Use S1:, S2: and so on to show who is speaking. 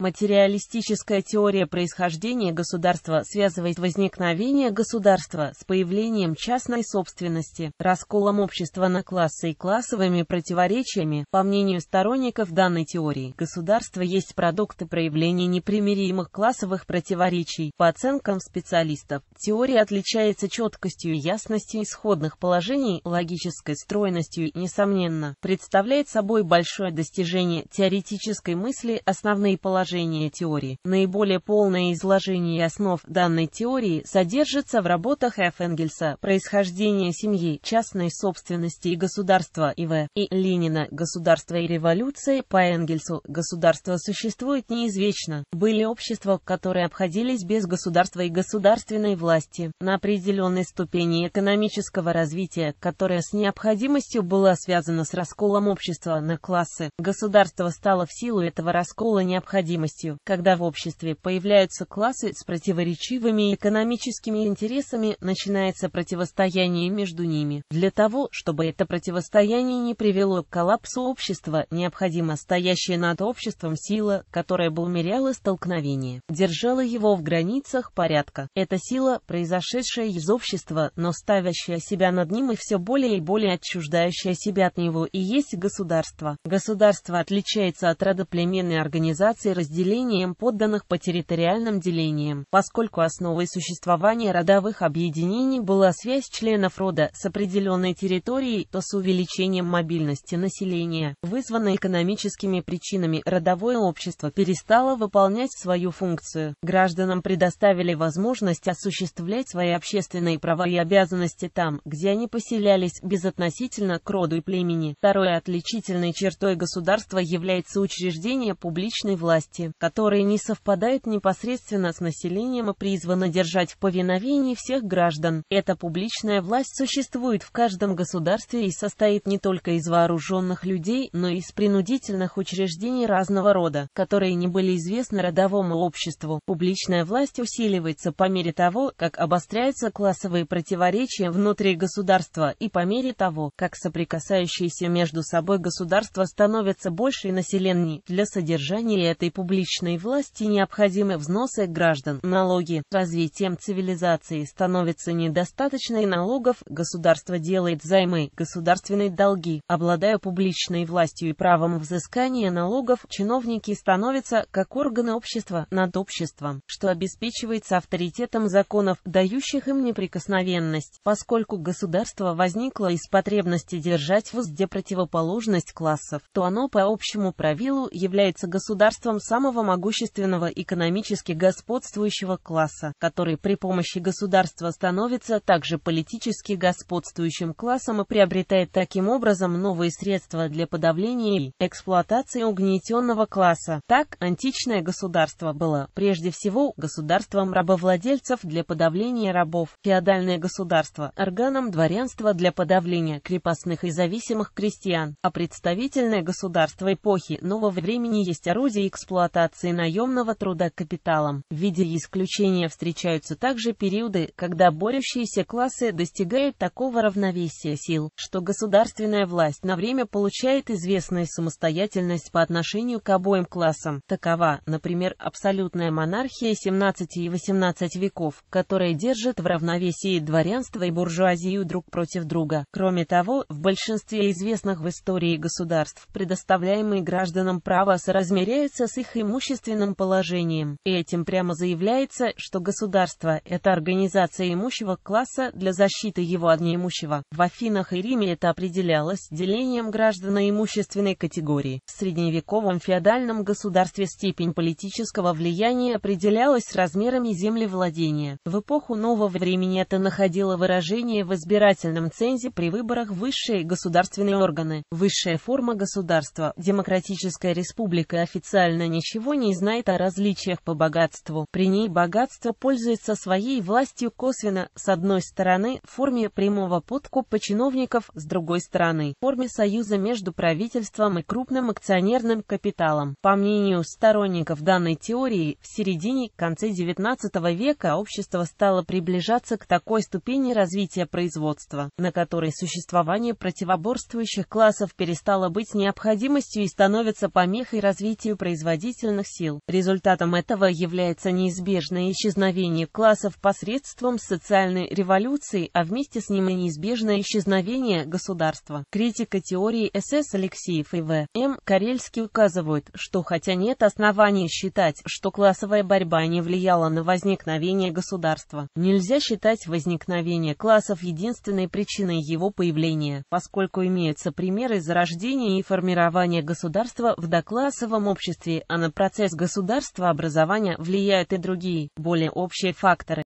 S1: Материалистическая теория происхождения государства связывает возникновение государства с появлением частной собственности, расколом общества на классы и классовыми противоречиями. По мнению сторонников данной теории, государство есть продукты проявления непримиримых классовых противоречий. По оценкам специалистов, теория отличается четкостью и ясностью исходных положений, логической стройностью и, несомненно, представляет собой большое достижение теоретической мысли, основные положения изложение теории. Наиболее полное изложение основ данной теории содержится в работах Ф. Энгельса «Происхождение семьи, частной собственности и государства» и В. и Ленина «Государство и революция» по Энгельсу «Государство существует неизвечно». Были общества, которые обходились без государства и государственной власти. На определенной ступени экономического развития, которая с необходимостью была связана с расколом общества на классы, государство стало в силу этого раскола необходимым необходимостью, когда в обществе появляются классы с противоречивыми экономическими интересами, начинается противостояние между ними. Для того, чтобы это противостояние не привело к коллапсу общества, необходима стоящая над обществом сила, которая бы умеряла столкновение, держала его в границах порядка. Эта сила, произошедшая из общества, но ставящая себя над ним и все более и более отчуждающая себя от него, и есть государство. Государство отличается от родоплеменной организации, разделяющей разделением подданных по территориальным делениям, поскольку основой существования родовых объединений была связь членов рода с определенной территорией, то с увеличением мобильности населения, вызванной экономическими причинами, родовое общество перестало выполнять свою функцию. Гражданам предоставили возможность осуществлять свои общественные права и обязанности там, где они поселялись, безотносительно к роду и племени. Второй отличительной чертой государства является учреждение публичной власти власти, которые не совпадают непосредственно с населением и призваны держать в повиновении всех граждан. Эта публичная власть существует в каждом государстве и состоит не только из вооруженных людей, но и из принудительных учреждений разного рода, которые не были известны родовому обществу. Публичная власть усиливается по мере того, как обостряются классовые противоречия внутри государства и по мере того, как соприкасающиеся между собой государства становятся больше и населеннее Для содержания этой публичной власти необходимы взносы граждан, налоги. Развитием цивилизации становится недостаточно налогов, государство делает займы, государственные долги. Обладая публичной властью и правом взыскания налогов, чиновники становятся, как органы общества, над обществом, что обеспечивается авторитетом законов, дающих им неприкосновенность, поскольку государство возникло из потребности держать в узде противоположность классов, то оно по общему правилу является государством с самого могущественного экономически господствующего класса, который при помощи государства становится также политически господствующим классом и приобретает таким образом новые средства для подавления и эксплуатации угнетенного класса. Так, античное государство было прежде всего государством рабовладельцев для подавления рабов, феодальное государство – органом дворянства для подавления крепостных и зависимых крестьян, а представительное государство эпохи нового времени есть орудие эксплуатации эксплуатации наемного труда капиталом. В виде исключения встречаются также периоды, когда борющиеся классы достигают такого равновесия сил, что государственная власть на время получает известную самостоятельность по отношению к обоим классам. Такова, например, абсолютная монархия 17 и 18 веков, которая держит в равновесии дворянство и буржуазию друг против друга. Кроме того, в большинстве известных в истории государств предоставляемые гражданам права соразмеряются с их их имущественным положением. И этим прямо заявляется, что государство – это организация имущего класса для защиты его от неимущего. В Афинах и Риме это определялось делением граждан на имущественной категории. В средневековом феодальном государстве степень политического влияния определялась размерами землевладения. В эпоху нового времени это находило выражение в избирательном цензе при выборах высшие государственные органы. Высшая форма государства, демократическая республика официально не ничего не знает о различиях по богатству. При ней богатство пользуется своей властью косвенно, с одной стороны, в форме прямого подкупа чиновников, с другой стороны, в форме союза между правительством и крупным акционерным капиталом. По мнению сторонников данной теории, в середине-конце XIX века общество стало приближаться к такой ступени развития производства, на которой существование противоборствующих классов перестало быть необходимостью и становится помехой развитию производителей вычислительных сил. Результатом этого является неизбежное исчезновение классов посредством социальной революции, а вместе с ним и неизбежное исчезновение государства. Критика теории СС Алексеев и В. М. Карельский указывают, что хотя нет оснований считать, что классовая борьба не влияла на возникновение государства, нельзя считать возникновение классов единственной причиной его появления, поскольку имеются примеры зарождения и формирования государства в доклассовом обществе, а на процесс государства образования влияют и другие, более общие факторы.